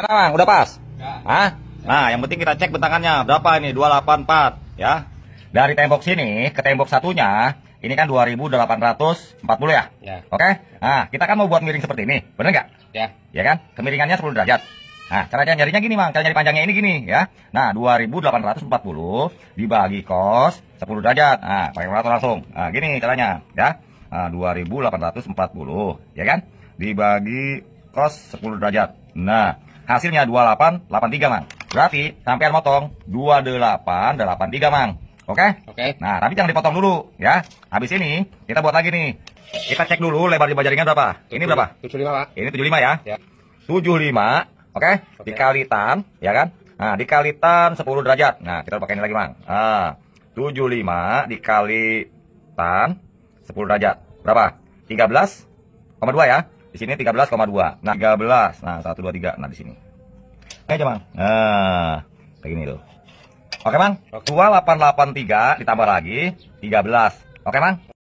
Mana bang? Udah pas? Ya. Hah? Nah, yang penting kita cek bentangannya. Berapa ini? 284 ya. Dari tembok sini ke tembok satunya, ini kan 2840 ya? ya. Oke? Nah, kita kan mau buat miring seperti ini. Bener nggak? Ya. Ya kan? Kemiringannya 10 derajat. Nah, caranya nyarinya gini, Bang. caranya nyari panjangnya ini gini, ya. Nah, 2840 dibagi kos 10 derajat. Nah, pakai kalkulator langsung. Nah, gini caranya, ya. Nah, 2840, ya kan? Dibagi kos 10 derajat. Nah, hasilnya 2883 mang. Berarti sampean motong 2883 mang. Oke? Oke. Nah, tapi jangan dipotong dulu ya. Habis ini kita buat lagi nih. Kita cek dulu lebar di jaringan berapa. 7, ini berapa? 75, Pak. Ini 75 ya. ya. 75, oke? Okay? Okay. Dikali ya kan? Nah, dikalitan tan 10 derajat. Nah, kita pakai ini lagi, Mang. Nah, 75 dikalitan tan 10 derajat. Berapa? 13,2 ya. Di sini 13,2. Nah, 13. Nah, 1 2 3. Nah, di sini. Oke, aja, Bang. Nah, kayak gini tuh. Oke, Bang. 2883 ditambah lagi 13. Oke, Bang.